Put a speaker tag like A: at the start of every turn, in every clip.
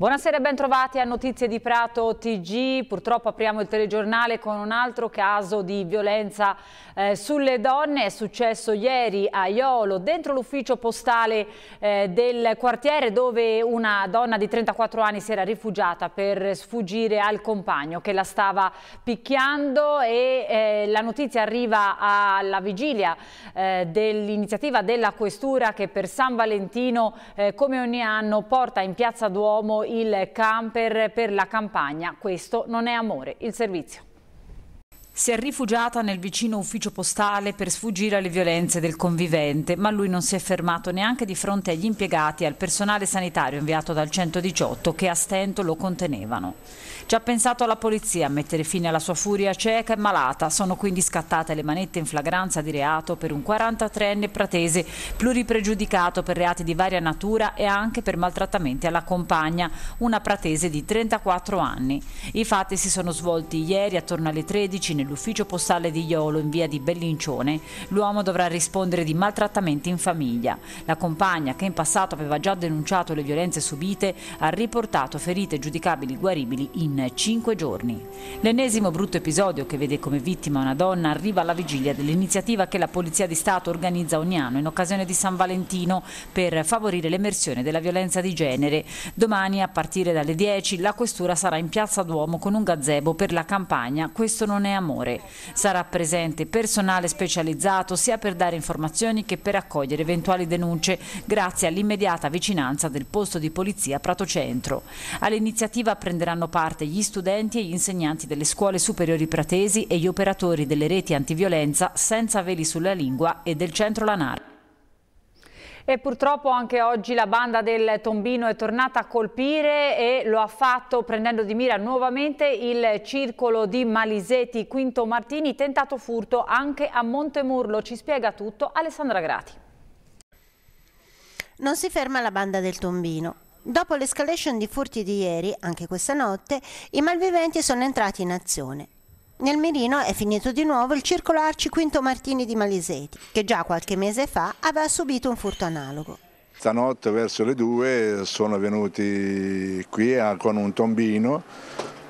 A: Buonasera e bentrovati a Notizie di Prato TG. Purtroppo apriamo il telegiornale con un altro caso di violenza eh, sulle donne. È successo ieri a Iolo, dentro l'ufficio postale eh, del quartiere, dove una donna di 34 anni si era rifugiata per sfuggire al compagno che la stava picchiando e eh, la notizia arriva alla vigilia eh, dell'iniziativa della Questura che per San Valentino, eh, come ogni anno, porta in Piazza Duomo il camper per la campagna. Questo non è amore, il servizio si è rifugiata nel vicino ufficio postale per sfuggire alle violenze del convivente, ma lui non si è fermato neanche di fronte agli impiegati e al personale sanitario inviato dal 118 che a stento lo contenevano. Ci ha pensato la polizia a mettere fine alla sua furia cieca e malata, sono quindi scattate le manette in flagranza di reato per un 43enne pratese pluripregiudicato per reati di varia natura e anche per maltrattamenti alla compagna, una pratese di 34 anni. I fatti si sono svolti ieri attorno alle 13 nel all'ufficio postale di Iolo in via di Bellincione, l'uomo dovrà rispondere di maltrattamenti in famiglia. La compagna, che in passato aveva già denunciato le violenze subite, ha riportato ferite giudicabili guaribili in cinque giorni. L'ennesimo brutto episodio che vede come vittima una donna arriva alla vigilia dell'iniziativa che la Polizia di Stato organizza ogni anno in occasione di San Valentino per favorire l'emersione della violenza di genere. Domani a partire dalle 10 la questura sarà in Piazza Duomo con un gazebo per la campagna Questo non è amore amore. Sarà presente personale specializzato sia per dare informazioni che per accogliere eventuali denunce grazie all'immediata vicinanza del posto di polizia Prato Centro. All'iniziativa prenderanno parte gli studenti e gli insegnanti delle scuole superiori pratesi e gli operatori delle reti antiviolenza senza veli sulla lingua e del centro Lanar. E purtroppo anche oggi la banda del Tombino è tornata a colpire e lo ha fatto prendendo di mira nuovamente il circolo di Maliseti Quinto Martini, tentato furto anche a Montemurlo. Ci spiega tutto Alessandra Grati.
B: Non si ferma la banda del Tombino. Dopo l'escalation di furti di ieri, anche questa notte, i malviventi sono entrati in azione. Nel mirino è finito di nuovo il circolo Arciquinto Martini di Maliseti, che già qualche mese fa aveva subito un furto analogo.
C: Stanotte verso le due sono venuti qui con un tombino,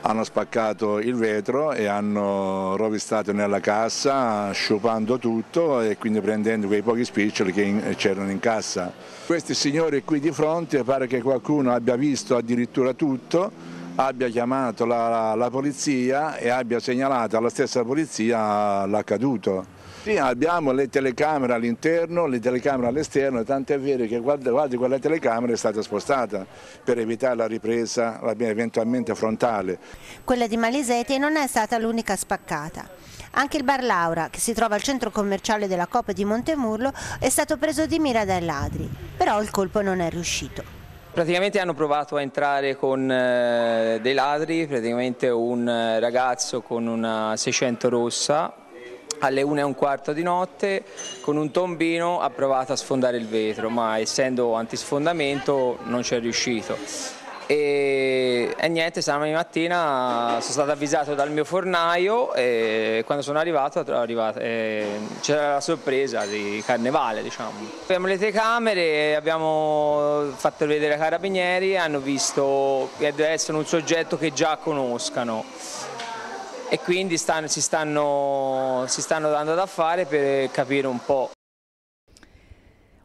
C: hanno spaccato il vetro e hanno rovistato nella cassa sciupando tutto e quindi prendendo quei pochi spiccioli che c'erano in cassa. Questi signori qui di fronte pare che qualcuno abbia visto addirittura tutto abbia chiamato la, la polizia e abbia segnalato alla stessa polizia l'accaduto. Sì, abbiamo le telecamere all'interno, le telecamere all'esterno, tanto è vero che guardi quella telecamera è stata spostata per evitare la ripresa eventualmente frontale.
B: Quella di Maleseti non è stata l'unica spaccata. Anche il bar Laura, che si trova al centro commerciale della Coppa di Montemurlo, è stato preso di mira dai ladri, però il colpo non è riuscito. Praticamente hanno provato a entrare con eh, dei ladri, praticamente un eh, ragazzo
A: con una 600 rossa alle 1 e un quarto di notte con un tombino ha provato a sfondare il vetro ma essendo antisfondamento non ci è riuscito. E, e niente, sabato mattina sono stato avvisato dal mio fornaio e quando sono arrivato, arrivato c'era la sorpresa di carnevale. Diciamo. Abbiamo le telecamere, abbiamo fatto vedere i carabinieri, hanno visto che deve essere un soggetto che già conoscano e quindi stanno, si, stanno, si stanno dando da fare per capire un po'.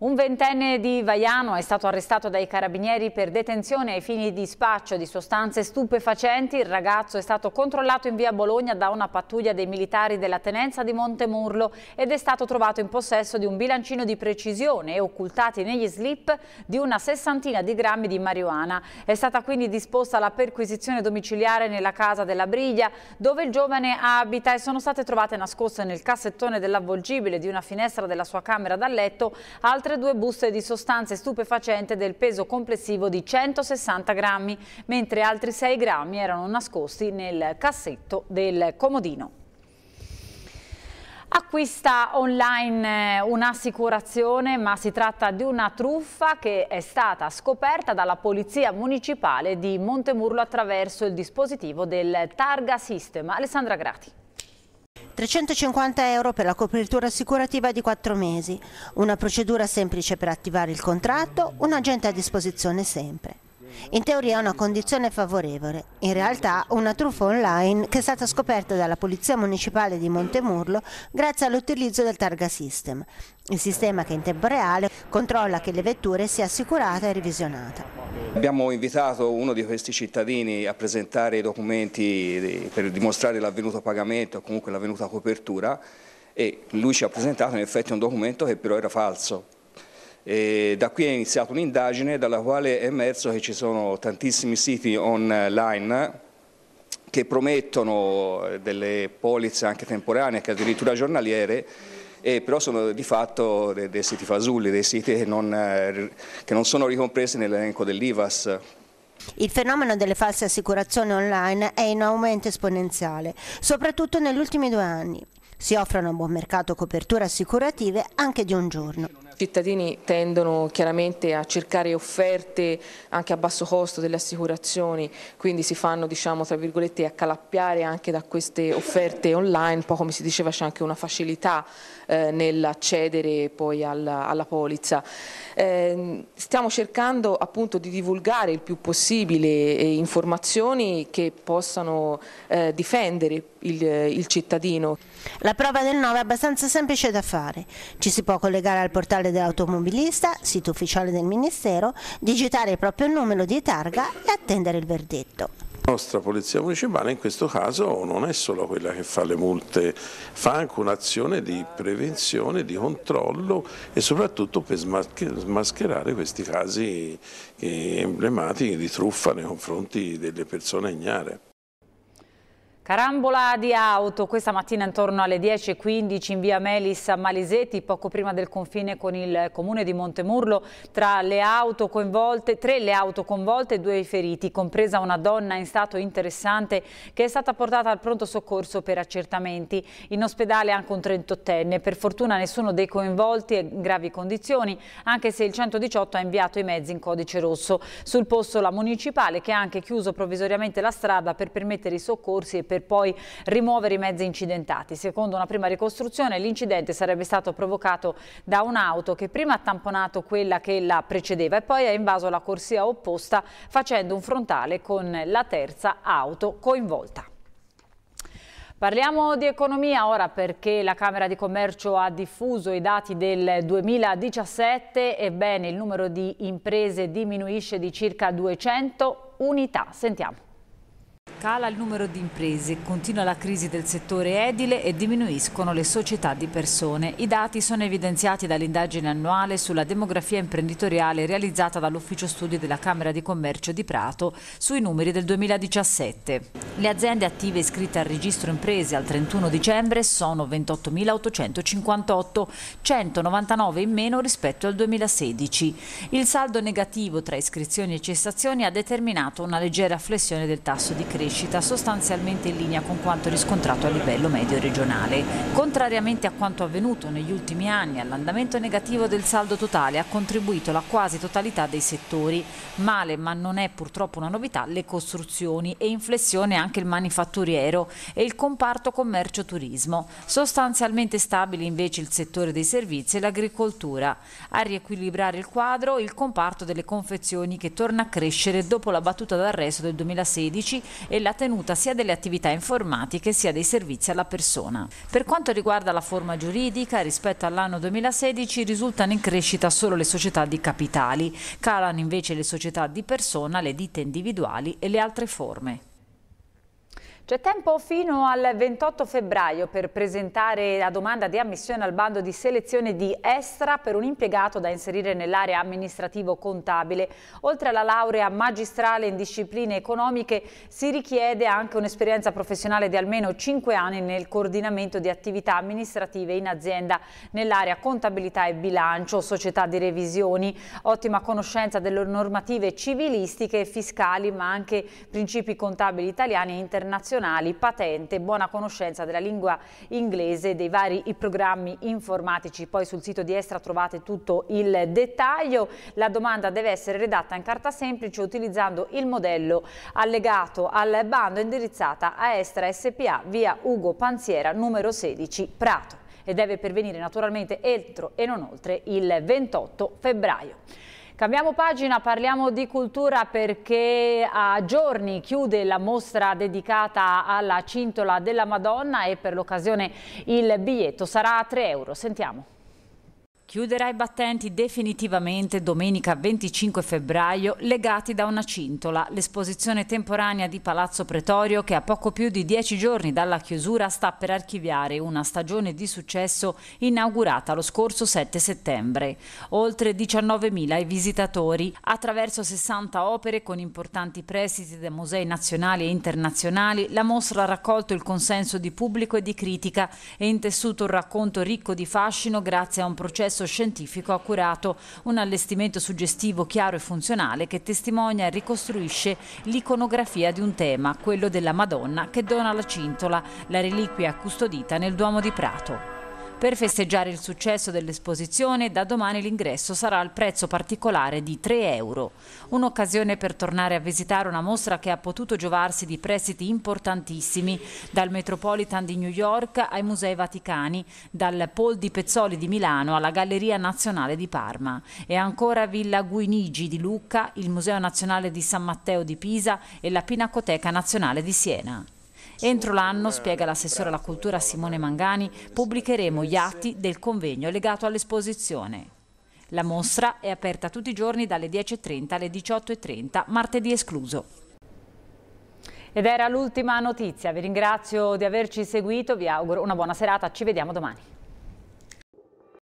A: Un ventenne di Vaiano è stato arrestato dai carabinieri per detenzione ai fini di spaccio di sostanze stupefacenti. Il ragazzo è stato controllato in via Bologna da una pattuglia dei militari della tenenza di Montemurlo ed è stato trovato in possesso di un bilancino di precisione e occultati negli slip di una sessantina di grammi di marijuana. È stata quindi disposta la perquisizione domiciliare nella casa della Briglia dove il giovane abita e sono state trovate nascoste nel cassettone dell'avvolgibile di una finestra della sua camera da letto altre altre due buste di sostanze stupefacenti del peso complessivo di 160 grammi, mentre altri 6 grammi erano nascosti nel cassetto del comodino. Acquista online eh, un'assicurazione, ma si tratta di una truffa che è stata scoperta dalla Polizia Municipale di Montemurlo attraverso il dispositivo del Targa System. Alessandra Grati.
B: 350 euro per la copertura assicurativa di 4 mesi, una procedura semplice per attivare il contratto, un agente a disposizione sempre. In teoria è una condizione favorevole, in realtà una truffa online che è stata scoperta dalla Polizia Municipale di Montemurlo grazie all'utilizzo del Targa System, il sistema che in tempo reale controlla che le vetture sia assicurata e revisionata.
C: Abbiamo invitato uno di questi cittadini a presentare i documenti eh, per dimostrare l'avvenuto pagamento o comunque l'avvenuta copertura e lui ci ha presentato in effetti un documento che però era falso. E da qui è iniziata un'indagine dalla quale è emerso che ci sono tantissimi siti online che promettono eh, delle polizze anche temporanee, che addirittura giornaliere, e però sono di fatto dei, dei siti fasulli, dei siti che non, eh, che non sono ricompresi nell'elenco dell'IVAS.
B: Il fenomeno delle false assicurazioni online è in aumento esponenziale, soprattutto negli ultimi due anni. Si offrono a buon mercato coperture assicurative anche di un giorno
A: cittadini tendono chiaramente a cercare offerte anche a basso costo delle assicurazioni, quindi si fanno diciamo tra virgolette accalappiare anche da queste offerte online, poi come si diceva c'è anche una facilità eh, nell'accedere poi alla, alla polizza. Eh, stiamo cercando appunto di divulgare
B: il più possibile eh, informazioni che possano eh, difendere il, il cittadino. La prova del 9 è abbastanza semplice da fare, ci si può collegare al portale ufficiale dell'automobilista, sito ufficiale del Ministero, digitare il proprio numero di targa e attendere il verdetto.
C: La nostra Polizia Municipale in questo caso non è solo quella che fa le multe, fa anche un'azione di prevenzione, di controllo e soprattutto per smascherare questi casi eh, emblematici di truffa nei confronti delle persone ignare.
A: Carambola di auto questa mattina intorno alle 10.15 in via Melis a Maliseti, poco prima del confine con il comune di Montemurlo, tra le auto coinvolte, tre le auto coinvolte e due feriti, compresa una donna in stato interessante che è stata portata al pronto soccorso per accertamenti. In ospedale anche un 38enne, per fortuna nessuno dei coinvolti è in gravi condizioni, anche se il 118 ha inviato i mezzi in codice rosso. Sul posto la municipale che ha anche chiuso provvisoriamente la strada per permettere i soccorsi e per poi rimuovere i mezzi incidentati. Secondo una prima ricostruzione l'incidente sarebbe stato provocato da un'auto che prima ha tamponato quella che la precedeva e poi ha invaso la corsia opposta facendo un frontale con la terza auto coinvolta. Parliamo di economia ora perché la Camera di Commercio ha diffuso i dati del 2017, ebbene il numero di imprese diminuisce di circa 200 unità. Sentiamo. Cala il numero di imprese, continua la crisi del settore edile e diminuiscono le società di persone. I dati sono evidenziati dall'indagine annuale sulla demografia imprenditoriale realizzata dall'Ufficio Studi della Camera di Commercio di Prato sui numeri del 2017. Le aziende attive iscritte al registro imprese al 31 dicembre sono 28.858, 199 in meno rispetto al 2016. Il saldo negativo tra iscrizioni e cessazioni ha determinato una leggera flessione del tasso di crescita crescita sostanzialmente in linea con quanto riscontrato a livello medio regionale. Contrariamente a quanto avvenuto negli ultimi anni, all'andamento negativo del saldo totale ha contribuito la quasi totalità dei settori. Male, ma non è purtroppo una novità, le costruzioni e in flessione anche il manifatturiero e il comparto commercio-turismo. Sostanzialmente stabili invece il settore dei servizi e l'agricoltura. A riequilibrare il quadro il comparto delle confezioni che torna a crescere dopo la battuta d'arresto del 2016 e e la tenuta sia delle attività informatiche sia dei servizi alla persona. Per quanto riguarda la forma giuridica, rispetto all'anno 2016 risultano in crescita solo le società di capitali, calano invece le società di persona, le ditte individuali e le altre forme. C'è tempo fino al 28 febbraio per presentare la domanda di ammissione al bando di selezione di Estra per un impiegato da inserire nell'area amministrativo-contabile. Oltre alla laurea magistrale in discipline economiche si richiede anche un'esperienza professionale di almeno 5 anni nel coordinamento di attività amministrative in azienda nell'area contabilità e bilancio, società di revisioni, ottima conoscenza delle normative civilistiche e fiscali ma anche principi contabili italiani e internazionali nazionali, patente, buona conoscenza della lingua inglese, dei vari programmi informatici. Poi sul sito di Estra trovate tutto il dettaglio. La domanda deve essere redatta in carta semplice utilizzando il modello allegato al bando indirizzata a Estra SPA via Ugo Panziera numero 16 Prato e deve pervenire naturalmente entro e non oltre il 28 febbraio. Cambiamo pagina, parliamo di cultura perché a giorni chiude la mostra dedicata alla cintola della Madonna e per l'occasione il biglietto sarà a 3 euro. Sentiamo. Chiuderà i battenti definitivamente domenica 25 febbraio legati da una cintola. L'esposizione temporanea di Palazzo Pretorio che a poco più di dieci giorni dalla chiusura sta per archiviare una stagione di successo inaugurata lo scorso 7 settembre. Oltre 19.000 i visitatori attraverso 60 opere con importanti prestiti da musei nazionali e internazionali la mostra ha raccolto il consenso di pubblico e di critica e intessuto un racconto ricco di fascino grazie a un processo congresso scientifico ha curato un allestimento suggestivo chiaro e funzionale che testimonia e ricostruisce l'iconografia di un tema, quello della Madonna che dona la cintola, la reliquia custodita nel Duomo di Prato. Per festeggiare il successo dell'esposizione, da domani l'ingresso sarà al prezzo particolare di 3 euro. Un'occasione per tornare a visitare una mostra che ha potuto giovarsi di prestiti importantissimi, dal Metropolitan di New York ai Musei Vaticani, dal Pol di Pezzoli di Milano alla Galleria Nazionale di Parma. E ancora Villa Guinigi di Lucca, il Museo Nazionale di San Matteo di Pisa e la Pinacoteca Nazionale di Siena. Entro l'anno, spiega l'assessore alla cultura Simone Mangani, pubblicheremo gli atti del convegno legato all'esposizione. La mostra è aperta tutti i giorni dalle 10.30 alle 18.30, martedì escluso. Ed era l'ultima notizia, vi ringrazio di averci seguito, vi auguro una buona serata, ci vediamo domani.